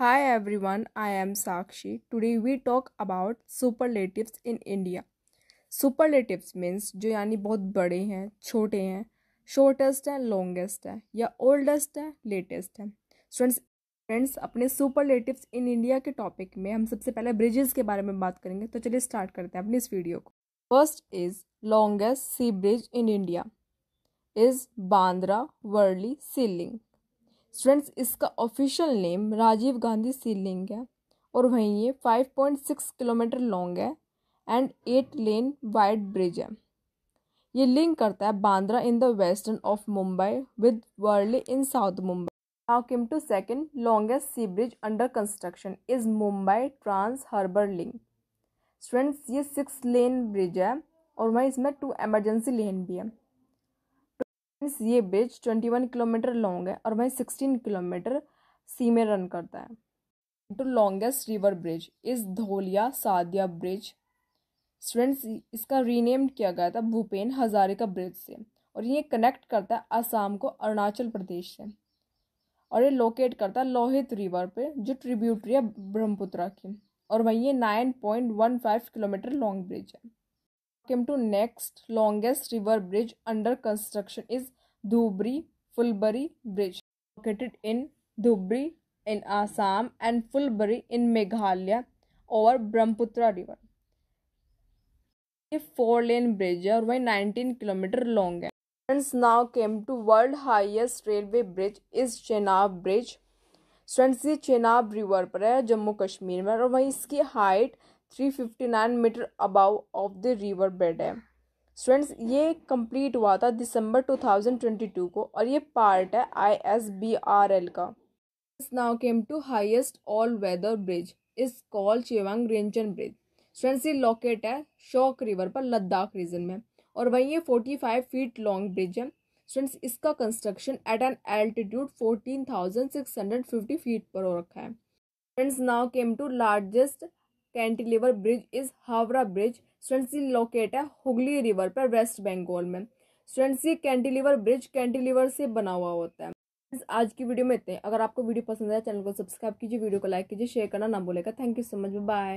Hi everyone, I am Sakshi. Today we talk about superlatives in India. Superlatives means जो यानी बहुत बड़े हैं छोटे हैं शॉर्टेस्ट हैं लॉन्गेस्ट है या ओल्डेस्ट है लेटेस्ट है स्टूडेंट्स फ्रेंड्स अपने लेटिव इन इंडिया के टॉपिक में हम सबसे पहले ब्रिजेस के बारे में बात करेंगे तो चलिए स्टार्ट करते हैं अपनी इस वीडियो को first is longest sea bridge in India is Bandra Worli sea link students इसका official name Rajiv Gandhi sea link है और वहीं ये 5.6 किलोमीटर लॉन्ग है and eight lane wide bridge है ये लिंक करता है Bandra in the western of Mumbai with Worli in south Mumbai now came to second longest sea bridge under construction is Mumbai trans harbour link students ये सिक्स लेन ब्रिज है और वहीं इसमें टू एमरजेंसी लेन भी है मीन्स ये bridge twenty one kilometre long है और वहीं सिक्सटीन किलोमीटर सी में रन करता है तो longest river bridge is Dhola Sadiya bridge students इसका रीनेम किया गया था भूपेन हजारिका ब्रिज से और ये कनेक्ट करता है आसाम को अरुणाचल प्रदेश से और ये लोकेट करता है लोहित रिवर पे जो ट्रिब्यूटरी है ब्रह्मपुत्रा की और वहीं ये nine point one five kilometre long bridge है came to next longest river bridge under construction is Dhubri Fulbari Bridge located in Dhubri in Assam and Fulbari in Meghalaya over Brahmaputra River. A four-lane bridge was 19 km long. Students now came to world highest railway bridge is Chenab Bridge. Students ये Chenab river पर है जम्मू कश्मीर में और वहीं इसकी height 359 metre above of the river bed है students ये complete हुआ था दिसंबर 2022 को और ये पार्ट है I S B R L का now came to highest all weather bridge is called Chewang Rinchen bridge students ये लोकेट है शोक रिवर पर लद्दाख रीजन में और वहीं ये 45 फीट लॉन्ग ब्रिज है स्टूडेंट्स इसका construction at an altitude fifty feet पर हो रखा है friends now came to largest cantilever bridge is Howrah bridge स्वेंसी लोकेट है हुगली रिवर पर वेस्ट बंगाल में स्वेंसी कैंटिलीवर ब्रिज कैंटिलीवर से बना हुआ होता है आज की वीडियो में इतने अगर आपको वीडियो पसंद आया चैनल को सब्सक्राइब कीजिए वीडियो को लाइक कीजिए शेयर करना ना भूलेगा thank you so much bye